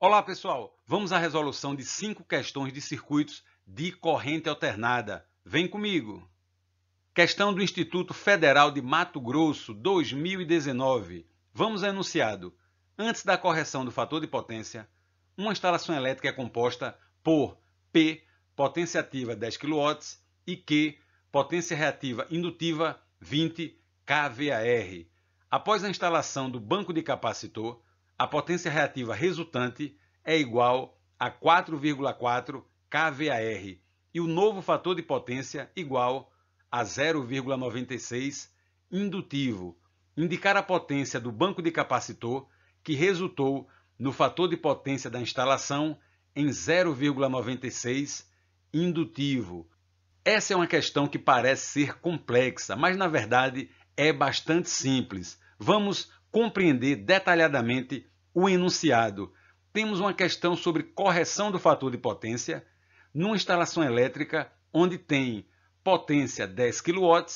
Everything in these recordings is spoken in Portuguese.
Olá pessoal, vamos à resolução de cinco questões de circuitos de corrente alternada. Vem comigo! Questão do Instituto Federal de Mato Grosso 2019. Vamos ao enunciado. Antes da correção do fator de potência, uma instalação elétrica é composta por P, potência ativa 10 kW, e Q, potência reativa indutiva 20 kVAR. Após a instalação do banco de capacitor, a potência reativa resultante é igual a 4,4 kVAR e o novo fator de potência igual a 0,96 indutivo, indicar a potência do banco de capacitor que resultou no fator de potência da instalação em 0,96 indutivo. Essa é uma questão que parece ser complexa, mas na verdade é bastante simples. Vamos compreender detalhadamente o enunciado. Temos uma questão sobre correção do fator de potência numa instalação elétrica onde tem potência 10 kW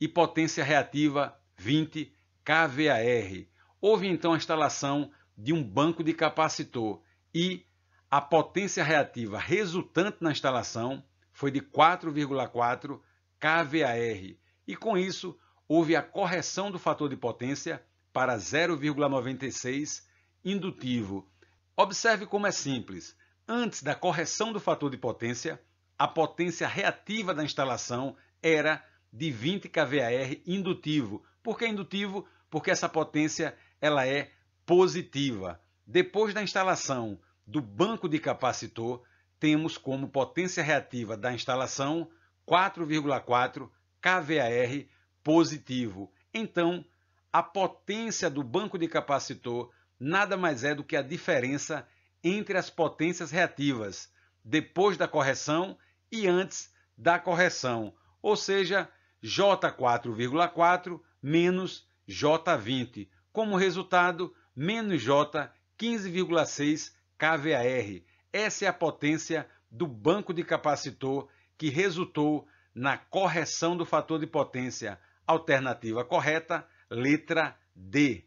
e potência reativa 20 kVAR. Houve então a instalação de um banco de capacitor e a potência reativa resultante na instalação foi de 4,4 kVAR. E com isso, houve a correção do fator de potência para 0,96 indutivo. Observe como é simples. Antes da correção do fator de potência, a potência reativa da instalação era de 20 kVAr indutivo. Por que indutivo? Porque essa potência ela é positiva. Depois da instalação do banco de capacitor, temos como potência reativa da instalação 4,4 kVAr positivo. Então, a potência do banco de capacitor nada mais é do que a diferença entre as potências reativas depois da correção e antes da correção, ou seja, J4,4 menos J20. Como resultado, menos J15,6 kVAR. Essa é a potência do banco de capacitor que resultou na correção do fator de potência. Alternativa correta, letra D.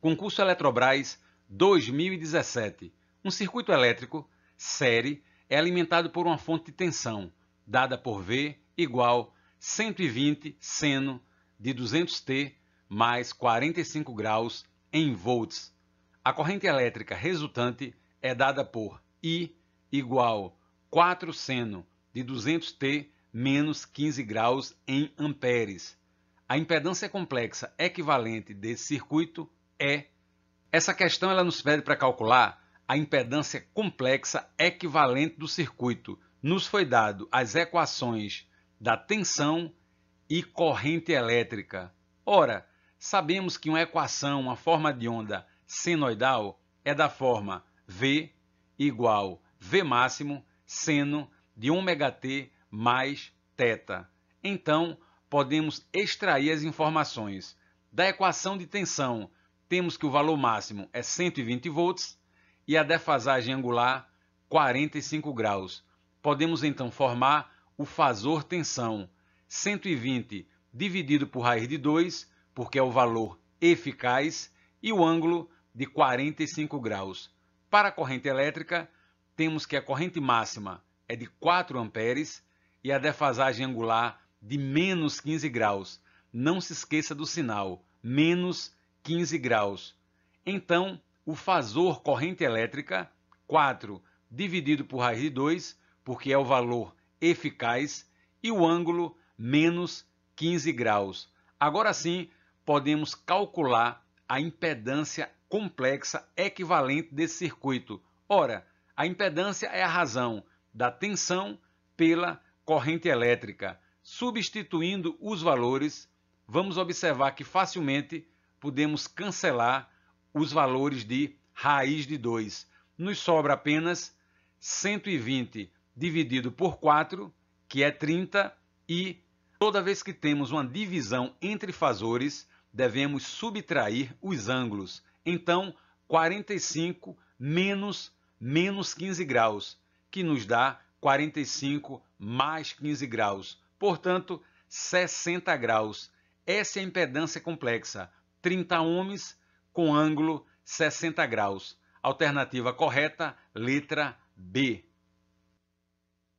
Concurso Eletrobras 2017. Um circuito elétrico, série, é alimentado por uma fonte de tensão, dada por V igual 120 seno de 200T mais 45 graus em volts. A corrente elétrica resultante é dada por I igual 4 seno de 200T menos 15 graus em amperes. A impedância complexa equivalente desse circuito é. Essa questão ela nos pede para calcular a impedância complexa equivalente do circuito. Nos foi dado as equações da tensão e corrente elétrica. Ora, sabemos que uma equação, uma forma de onda senoidal é da forma V igual V máximo seno de ωt mais θ. Então, podemos extrair as informações da equação de tensão temos que o valor máximo é 120 volts e a defasagem angular 45 graus. Podemos então formar o fasor tensão 120 dividido por raiz de 2, porque é o valor eficaz, e o ângulo de 45 graus. Para a corrente elétrica, temos que a corrente máxima é de 4 amperes e a defasagem angular de menos 15 graus. Não se esqueça do sinal, menos 15 15 graus. Então, o fasor corrente elétrica, 4 dividido por raiz de 2, porque é o valor eficaz, e o ângulo, menos 15 graus. Agora sim, podemos calcular a impedância complexa equivalente desse circuito. Ora, a impedância é a razão da tensão pela corrente elétrica. Substituindo os valores, vamos observar que facilmente podemos cancelar os valores de raiz de 2. Nos sobra apenas 120 dividido por 4, que é 30, e toda vez que temos uma divisão entre fazores, devemos subtrair os ângulos. Então, 45 menos menos 15 graus, que nos dá 45 mais 15 graus, portanto, 60 graus. Essa é a impedância complexa. 30 ohms com ângulo 60 graus. Alternativa correta, letra B.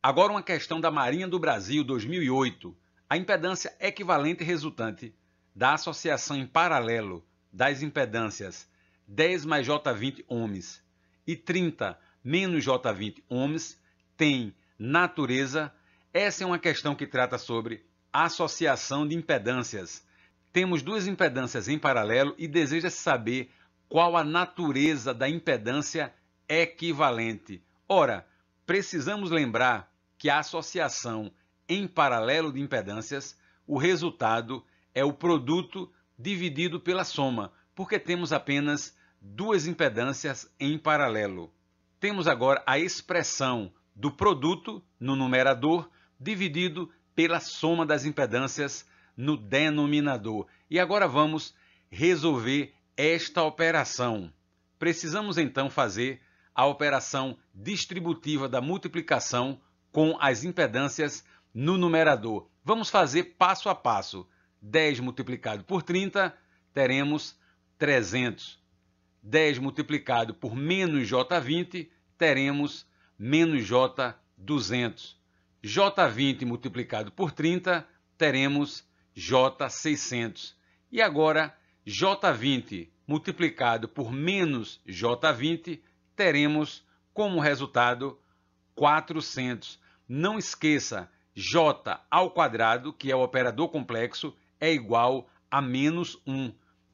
Agora uma questão da Marinha do Brasil 2008. A impedância equivalente resultante da associação em paralelo das impedâncias 10 mais J20 ohms e 30 menos J20 ohms tem natureza. Essa é uma questão que trata sobre associação de impedâncias. Temos duas impedâncias em paralelo e deseja-se saber qual a natureza da impedância equivalente. Ora, precisamos lembrar que a associação em paralelo de impedâncias, o resultado é o produto dividido pela soma, porque temos apenas duas impedâncias em paralelo. Temos agora a expressão do produto no numerador dividido pela soma das impedâncias no denominador. E agora vamos resolver esta operação. Precisamos então fazer a operação distributiva da multiplicação com as impedâncias no numerador. Vamos fazer passo a passo. 10 multiplicado por 30, teremos 300. 10 multiplicado por menos J20, teremos menos J200. J20 multiplicado por 30, teremos J600. E agora, J20 multiplicado por menos J20, teremos como resultado 400. Não esqueça, J ao quadrado, que é o operador complexo, é igual a menos 1.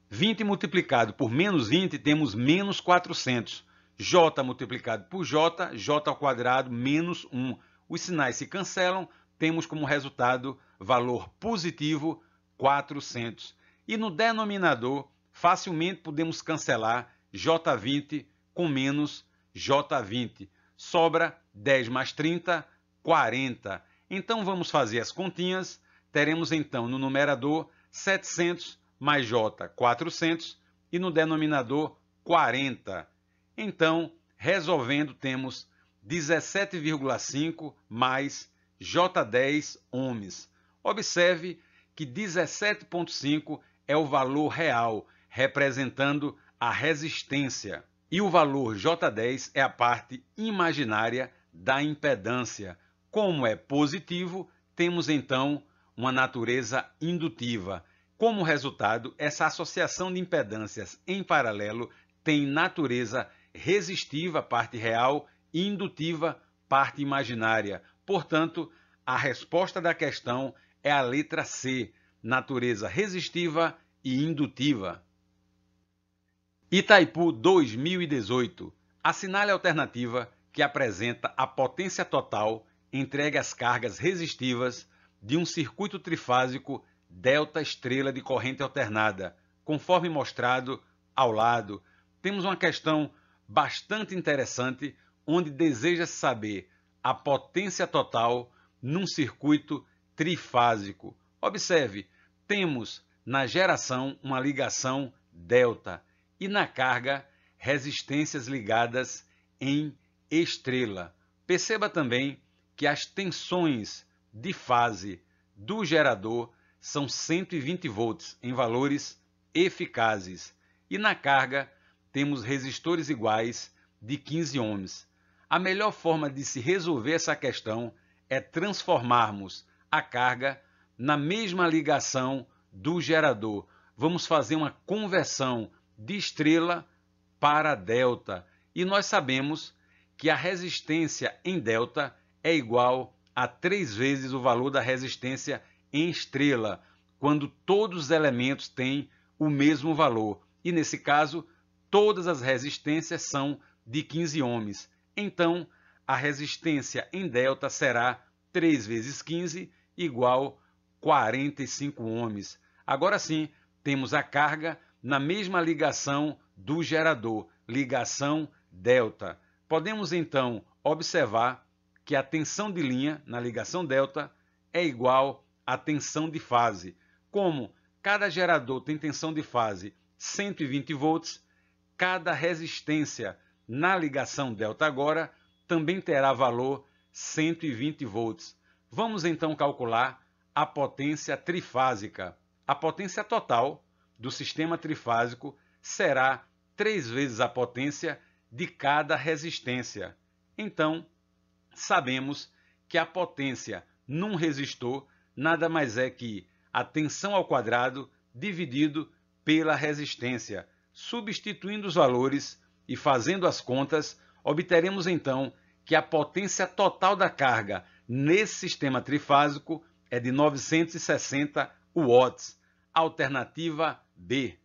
20 multiplicado por menos 20, temos menos 400. J multiplicado por J, J ao quadrado, menos 1. Os sinais se cancelam, temos como resultado valor positivo 400. E no denominador, facilmente podemos cancelar J20 com menos J20. Sobra 10 mais 30, 40. Então vamos fazer as continhas. Teremos então no numerador 700 mais J, 400 e no denominador 40. Então, resolvendo, temos 17,5 mais J10 ohms. Observe que 17,5 é o valor real, representando a resistência, e o valor J10 é a parte imaginária da impedância. Como é positivo, temos então uma natureza indutiva. Como resultado, essa associação de impedâncias em paralelo tem natureza resistiva, parte real, e indutiva, parte imaginária. Portanto, a resposta da questão é a letra C, natureza resistiva e indutiva. Itaipu 2018. Assinale a alternativa que apresenta a potência total entregue às cargas resistivas de um circuito trifásico delta estrela de corrente alternada, conforme mostrado ao lado. Temos uma questão bastante interessante onde deseja saber a potência total num circuito trifásico. Observe, temos na geração uma ligação delta e na carga resistências ligadas em estrela. Perceba também que as tensões de fase do gerador são 120 volts em valores eficazes e na carga temos resistores iguais de 15 ohms. A melhor forma de se resolver essa questão é transformarmos a carga na mesma ligação do gerador. Vamos fazer uma conversão de estrela para delta. E nós sabemos que a resistência em delta é igual a três vezes o valor da resistência em estrela, quando todos os elementos têm o mesmo valor. E nesse caso, todas as resistências são de 15 ohms. Então, a resistência em delta será 3 vezes 15 igual 45 ohms. Agora sim, temos a carga na mesma ligação do gerador, ligação delta. Podemos então observar que a tensão de linha na ligação delta é igual à tensão de fase. Como cada gerador tem tensão de fase 120 volts, cada resistência na ligação delta agora também terá valor 120 volts. Vamos então calcular a potência trifásica. A potência total do sistema trifásico será três vezes a potência de cada resistência. Então, sabemos que a potência num resistor nada mais é que a tensão ao quadrado dividido pela resistência. Substituindo os valores e fazendo as contas, obteremos então que a potência total da carga nesse sistema trifásico é de 960 watts. Alternativa D.